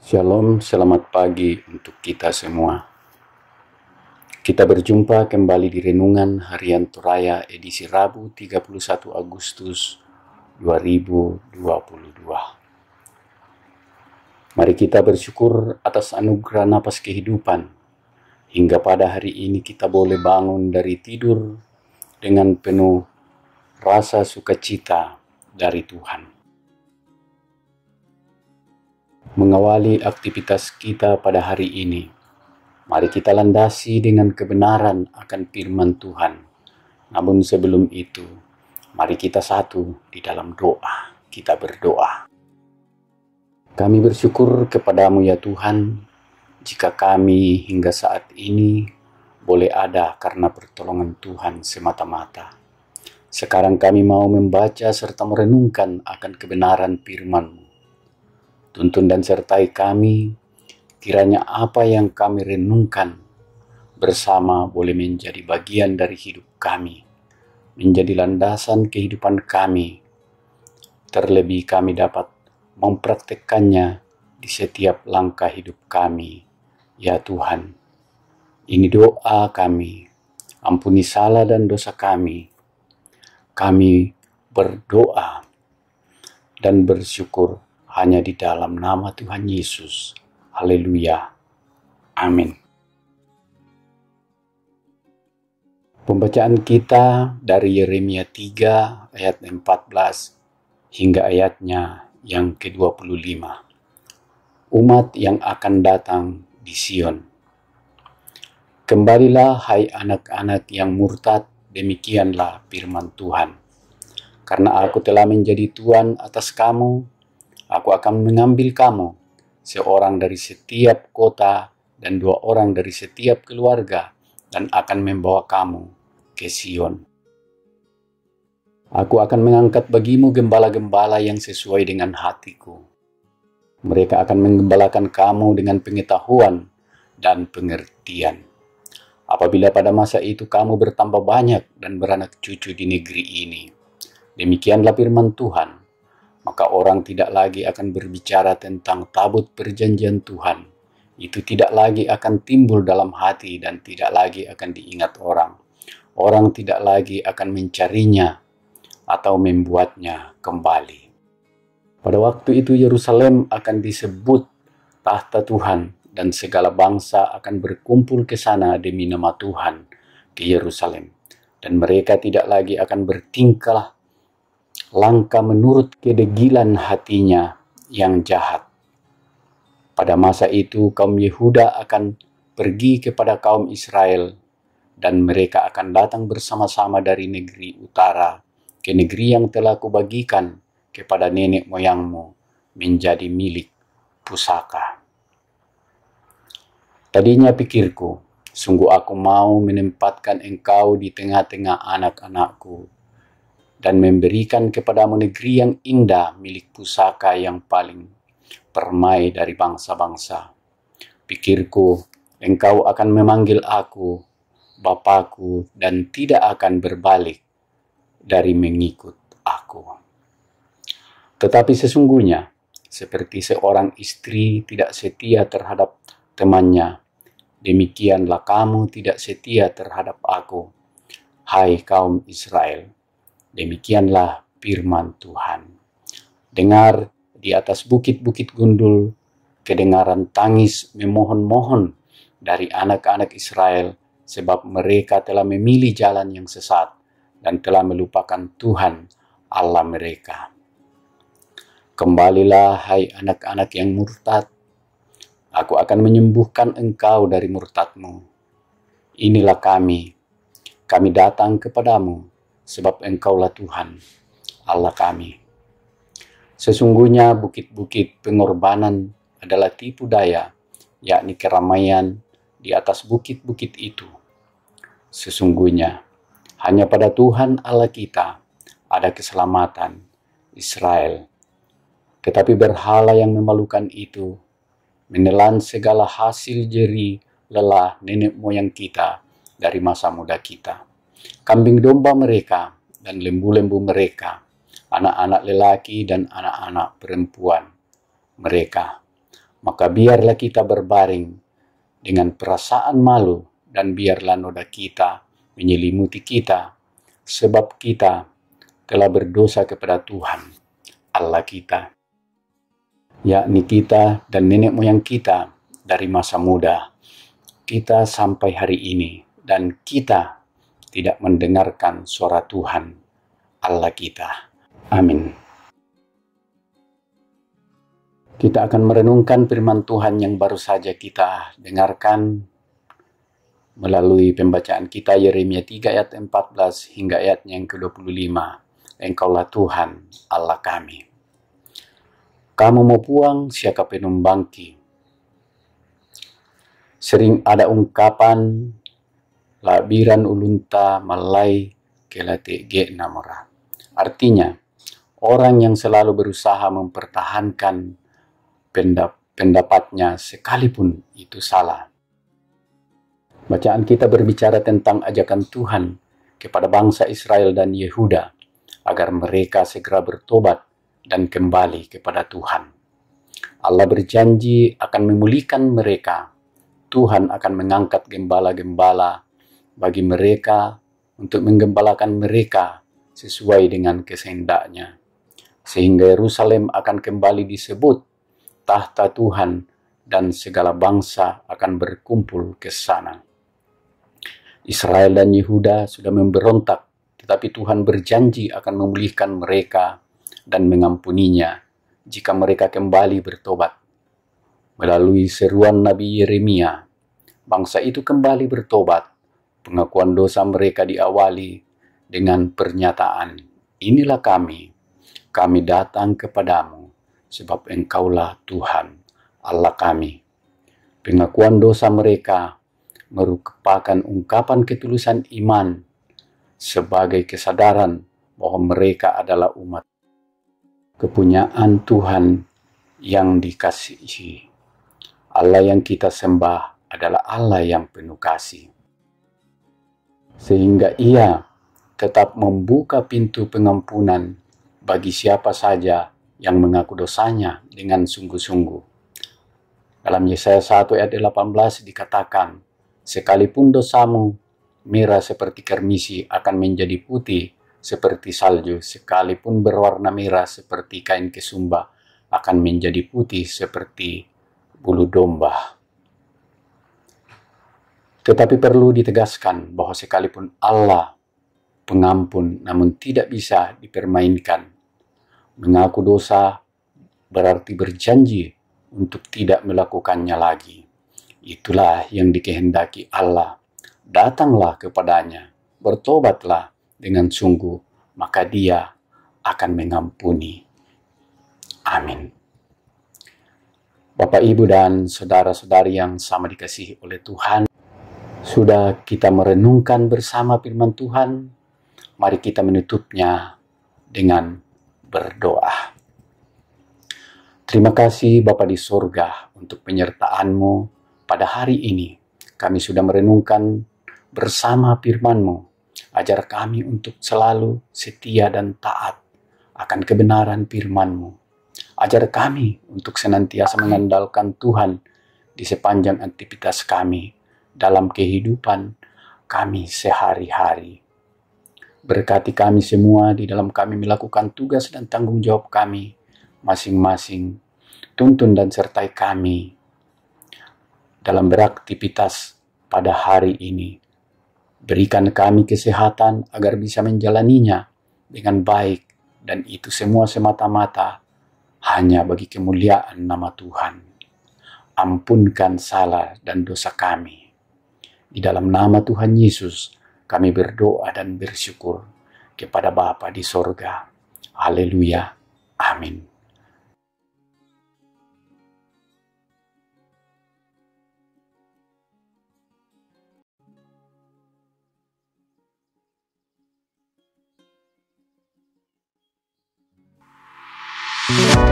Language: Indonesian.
Shalom, selamat pagi untuk kita semua. Kita berjumpa kembali di Renungan Harian Toraya edisi Rabu 31 Agustus 2022. Mari kita bersyukur atas anugerah napas kehidupan hingga pada hari ini kita boleh bangun dari tidur dengan penuh rasa sukacita dari Tuhan. Mengawali aktivitas kita pada hari ini, mari kita landasi dengan kebenaran akan firman Tuhan. Namun sebelum itu, mari kita satu di dalam doa. Kita berdoa. Kami bersyukur kepadamu ya Tuhan jika kami hingga saat ini boleh ada karena pertolongan Tuhan semata-mata. Sekarang kami mau membaca serta merenungkan akan kebenaran firman-Mu. Tuntun dan sertai kami, kiranya apa yang kami renungkan bersama boleh menjadi bagian dari hidup kami, menjadi landasan kehidupan kami. Terlebih kami dapat mempraktekkannya di setiap langkah hidup kami Ya Tuhan, ini doa kami. Ampuni salah dan dosa kami. Kami berdoa dan bersyukur hanya di dalam nama Tuhan Yesus. Haleluya. Amin. Pembacaan kita dari Yeremia 3 ayat 14 hingga ayatnya yang ke-25. Umat yang akan datang di Sion. Kembalilah hai anak-anak yang murtad, demikianlah firman Tuhan. Karena aku telah menjadi Tuhan atas kamu, aku akan mengambil kamu, seorang dari setiap kota dan dua orang dari setiap keluarga, dan akan membawa kamu ke Sion. Aku akan mengangkat bagimu gembala-gembala yang sesuai dengan hatiku. Mereka akan menggembalakan kamu dengan pengetahuan dan pengertian. Apabila pada masa itu kamu bertambah banyak dan beranak cucu di negeri ini. Demikianlah firman Tuhan. Maka orang tidak lagi akan berbicara tentang tabut perjanjian Tuhan. Itu tidak lagi akan timbul dalam hati dan tidak lagi akan diingat orang. Orang tidak lagi akan mencarinya atau membuatnya kembali. Pada waktu itu Yerusalem akan disebut tahta Tuhan dan segala bangsa akan berkumpul ke sana demi nama Tuhan ke Yerusalem. Dan mereka tidak lagi akan bertingkah langkah menurut kedegilan hatinya yang jahat. Pada masa itu kaum Yehuda akan pergi kepada kaum Israel dan mereka akan datang bersama-sama dari negeri utara ke negeri yang telah kubagikan kepada nenek moyangmu menjadi milik pusaka. Tadinya pikirku, sungguh aku mau menempatkan engkau di tengah-tengah anak-anakku dan memberikan kepadamu negeri yang indah milik pusaka yang paling permai dari bangsa-bangsa. Pikirku, engkau akan memanggil aku, Bapakku, dan tidak akan berbalik dari mengikut aku. Tetapi sesungguhnya, seperti seorang istri tidak setia terhadap temannya, demikianlah kamu tidak setia terhadap aku. Hai kaum Israel, demikianlah firman Tuhan. Dengar di atas bukit-bukit gundul, kedengaran tangis memohon-mohon dari anak-anak Israel, sebab mereka telah memilih jalan yang sesat dan telah melupakan Tuhan Allah mereka. Kembalilah hai anak-anak yang murtad. Aku akan menyembuhkan engkau dari murtadmu. Inilah kami. Kami datang kepadamu sebab engkaulah Tuhan, Allah kami. Sesungguhnya bukit-bukit pengorbanan adalah tipu daya, yakni keramaian di atas bukit-bukit itu. Sesungguhnya, hanya pada Tuhan Allah kita ada keselamatan Israel tetapi berhala yang memalukan itu menelan segala hasil jeri lelah nenek moyang kita dari masa muda kita. Kambing domba mereka dan lembu-lembu mereka, anak-anak lelaki dan anak-anak perempuan mereka. Maka biarlah kita berbaring dengan perasaan malu dan biarlah noda kita menyelimuti kita sebab kita telah berdosa kepada Tuhan Allah kita yakni kita dan nenek moyang kita dari masa muda, kita sampai hari ini, dan kita tidak mendengarkan suara Tuhan Allah kita. Amin. Kita akan merenungkan firman Tuhan yang baru saja kita dengarkan melalui pembacaan kita Yeremia 3 ayat 14 hingga ayatnya yang ke-25. Engkaulah Tuhan Allah kami. Kamu mau puang, siaka penumbangki. Sering ada ungkapan labiran ulunta malai kelate ge namora. Artinya, orang yang selalu berusaha mempertahankan pendap pendapatnya sekalipun itu salah. Bacaan kita berbicara tentang ajakan Tuhan kepada bangsa Israel dan Yehuda agar mereka segera bertobat dan kembali kepada Tuhan. Allah berjanji akan memulihkan mereka. Tuhan akan mengangkat gembala-gembala bagi mereka untuk menggembalakan mereka sesuai dengan kesendaknya, Sehingga Yerusalem akan kembali disebut tahta Tuhan dan segala bangsa akan berkumpul ke sana. Israel dan Yehuda sudah memberontak, tetapi Tuhan berjanji akan memulihkan mereka dan mengampuninya jika mereka kembali bertobat. Melalui seruan Nabi Yeremia, bangsa itu kembali bertobat. Pengakuan dosa mereka diawali dengan pernyataan, "Inilah kami, kami datang kepadamu, sebab Engkaulah Tuhan Allah kami." Pengakuan dosa mereka merupakan ungkapan ketulusan iman sebagai kesadaran bahwa mereka adalah umat kepunyaan Tuhan yang dikasihi. Allah yang kita sembah adalah Allah yang penuh kasih. Sehingga ia tetap membuka pintu pengampunan bagi siapa saja yang mengaku dosanya dengan sungguh-sungguh. Dalam Yesaya 1 ayat 18 dikatakan, Sekalipun dosamu merah seperti kermisi akan menjadi putih, seperti salju, sekalipun berwarna merah seperti kain kesumba, akan menjadi putih seperti bulu domba. Tetapi perlu ditegaskan bahwa sekalipun Allah pengampun namun tidak bisa dipermainkan. Mengaku dosa berarti berjanji untuk tidak melakukannya lagi. Itulah yang dikehendaki Allah. Datanglah kepadanya, bertobatlah, dengan sungguh, maka Dia akan mengampuni. Amin. Bapak, Ibu, dan saudara-saudari yang sama dikasihi oleh Tuhan, sudah kita merenungkan bersama firman Tuhan. Mari kita menutupnya dengan berdoa. Terima kasih Bapak di surga untuk penyertaan-Mu pada hari ini. Kami sudah merenungkan bersama firman-Mu Ajar kami untuk selalu setia dan taat akan kebenaran firman-Mu. Ajar kami untuk senantiasa mengandalkan Tuhan di sepanjang aktivitas kami dalam kehidupan kami sehari-hari. Berkati kami semua di dalam kami melakukan tugas dan tanggung jawab kami masing-masing. Tuntun dan sertai kami dalam beraktivitas pada hari ini. Berikan kami kesehatan agar bisa menjalaninya dengan baik dan itu semua semata-mata hanya bagi kemuliaan nama Tuhan. Ampunkan salah dan dosa kami. Di dalam nama Tuhan Yesus, kami berdoa dan bersyukur kepada Bapa di sorga. Haleluya. Amin. Yeah.